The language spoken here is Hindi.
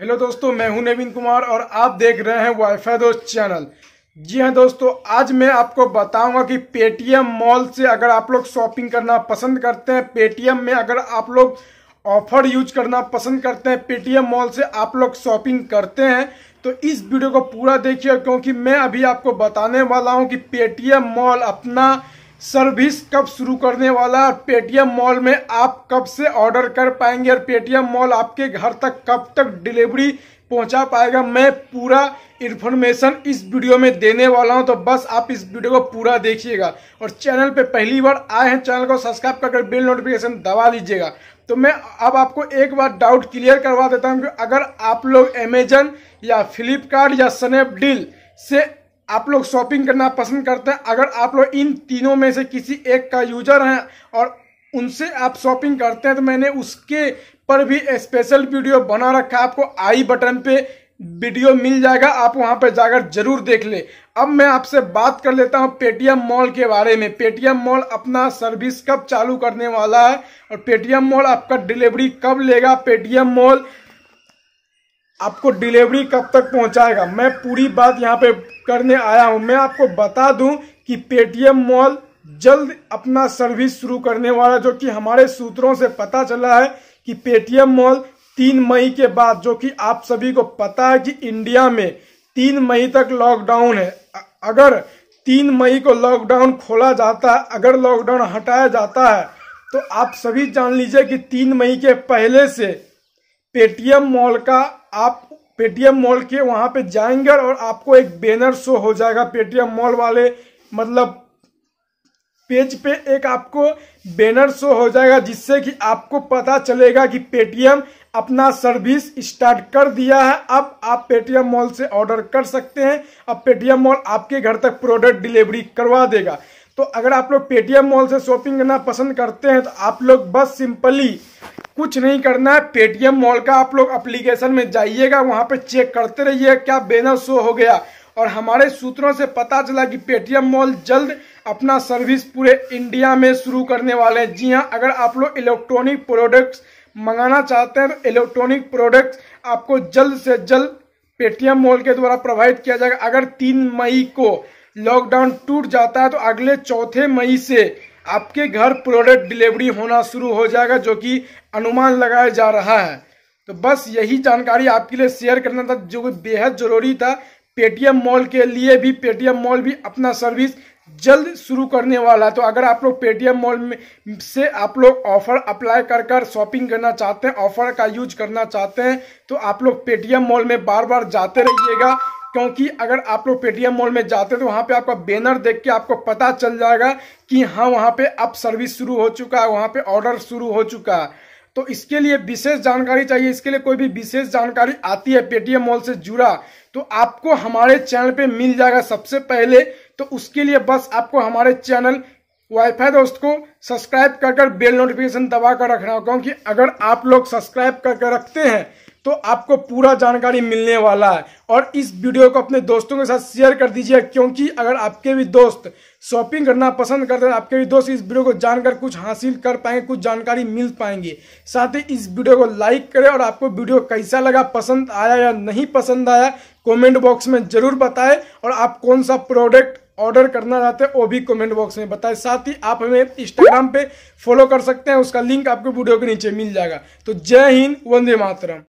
हेलो दोस्तों मैं हूं नवीन कुमार और आप देख रहे हैं वाईफाई दोस्त चैनल जी हाँ दोस्तों आज मैं आपको बताऊंगा कि पेटीएम मॉल से अगर आप लोग शॉपिंग करना पसंद करते हैं पेटीएम में अगर आप लोग ऑफर यूज करना पसंद करते हैं पेटीएम मॉल से आप लोग शॉपिंग करते हैं तो इस वीडियो को पूरा देखिए क्योंकि मैं अभी आपको बताने वाला हूँ कि पेटीएम मॉल अपना सर्विस कब शुरू करने वाला पेटीएम मॉल में आप कब से ऑर्डर कर पाएंगे और पेटीएम मॉल आपके घर तक कब तक डिलीवरी पहुंचा पाएगा मैं पूरा इन्फॉर्मेशन इस वीडियो में देने वाला हूं तो बस आप इस वीडियो को पूरा देखिएगा और चैनल पे पहली बार आए हैं चैनल को सब्सक्राइब करके बिल नोटिफिकेशन दबा लीजिएगा तो मैं अब आपको एक बार डाउट क्लियर करवा देता हूं कि अगर आप लोग अमेजन या फ्लिपकार्ट या स्नैपडील से आप लोग शॉपिंग करना पसंद करते हैं अगर आप लोग इन तीनों में से किसी एक का यूजर हैं और उनसे आप शॉपिंग करते हैं तो मैंने उसके पर भी स्पेशल वीडियो बना रखा है आपको आई बटन पे वीडियो मिल जाएगा आप वहां पर जाकर जरूर देख ले अब मैं आपसे बात कर लेता हूं पेटीएम मॉल के बारे में पेटीएम मॉल अपना सर्विस कब चालू करने वाला है और पेटीएम मॉल आपका डिलीवरी कब लेगा पेटीएम मॉल आपको डिलीवरी कब तक पहुंचाएगा मैं पूरी बात यहाँ पे करने आया हूँ मैं आपको बता दूं कि पेटीएम मॉल जल्द अपना सर्विस शुरू करने वाला जो कि हमारे सूत्रों से पता चला है कि पेटीएम मॉल तीन मई के बाद जो कि आप सभी को पता है कि इंडिया में तीन मई तक लॉकडाउन है अगर तीन मई को लॉकडाउन खोला जाता है अगर लॉकडाउन हटाया जाता है तो आप सभी जान लीजिए कि तीन मई के पहले से पेटीएम मॉल का आप पेटीएम मॉल के वहाँ पे जाएंगे और आपको एक बैनर शो हो जाएगा पेटीएम मॉल वाले मतलब पेज पे एक आपको बैनर शो हो जाएगा जिससे कि आपको पता चलेगा कि पेटीएम अपना सर्विस स्टार्ट कर दिया है अब आप पेटीएम मॉल से ऑर्डर कर सकते हैं अब पेटीएम मॉल आपके घर तक प्रोडक्ट डिलीवरी करवा देगा तो अगर आप लोग पेटीएम मॉल से शॉपिंग करना पसंद करते हैं तो आप लोग बस सिंपली कुछ नहीं करना है पेटीएम मॉल का आप लोग अप्लीकेशन में जाइएगा वहाँ पर चेक करते रहिए क्या बैनर शो हो गया और हमारे सूत्रों से पता चला कि पेटीएम मॉल जल्द अपना सर्विस पूरे इंडिया में शुरू करने वाले हैं जी हाँ अगर आप लोग इलेक्ट्रॉनिक प्रोडक्ट्स मंगाना चाहते हैं तो इलेक्ट्रॉनिक प्रोडक्ट्स आपको जल्द से जल्द पेटीएम मॉल के द्वारा प्रोवाइड किया जाएगा अगर तीन मई को लॉकडाउन टूट जाता है तो अगले चौथे मई से आपके घर प्रोडक्ट डिलीवरी होना शुरू हो जाएगा जो कि अनुमान लगाया जा रहा है तो बस यही जानकारी आपके लिए शेयर करना था जो कि बेहद ज़रूरी था पेटीएम मॉल के लिए भी पेटीएम मॉल भी अपना सर्विस जल्द शुरू करने वाला है तो अगर आप लोग पेटीएम मॉल में से आप लोग ऑफर अप्लाई कर कर शॉपिंग करना चाहते हैं ऑफर का यूज करना चाहते हैं तो आप लोग पेटीएम मॉल में बार बार जाते रहिएगा क्योंकि अगर आप लोग पेटीएम मॉल में जाते तो वहाँ पे आपका बैनर देख के आपको पता चल जाएगा कि हाँ वहाँ पे अब सर्विस शुरू हो चुका है वहाँ पे ऑर्डर शुरू हो चुका है तो इसके लिए विशेष जानकारी चाहिए इसके लिए कोई भी विशेष जानकारी आती है पेटीएम मॉल से जुड़ा तो आपको हमारे चैनल पर मिल जाएगा सबसे पहले तो उसके लिए बस आपको हमारे चैनल वाईफाई दोस्त को सब्सक्राइब कर कर बेल नोटिफिकेशन दबा कर रखना क्योंकि अगर आप लोग सब्सक्राइब करके रखते हैं तो आपको पूरा जानकारी मिलने वाला है और इस वीडियो को अपने दोस्तों के साथ शेयर कर दीजिए क्योंकि अगर आपके भी दोस्त शॉपिंग करना पसंद करते हैं आपके भी दोस्त इस वीडियो को जानकर कुछ हासिल कर पाएंगे कुछ जानकारी मिल पाएंगे साथ ही इस वीडियो को लाइक करें और आपको वीडियो कैसा लगा पसंद आया या नहीं पसंद आया कॉमेंट बॉक्स में ज़रूर बताए और आप कौन सा प्रोडक्ट ऑर्डर करना चाहते हैं वो भी कमेंट बॉक्स में बताएं साथ ही आप हमें इंस्टाग्राम पे फॉलो कर सकते हैं उसका लिंक आपको वीडियो के नीचे मिल जाएगा तो जय हिंद वंदे मातरम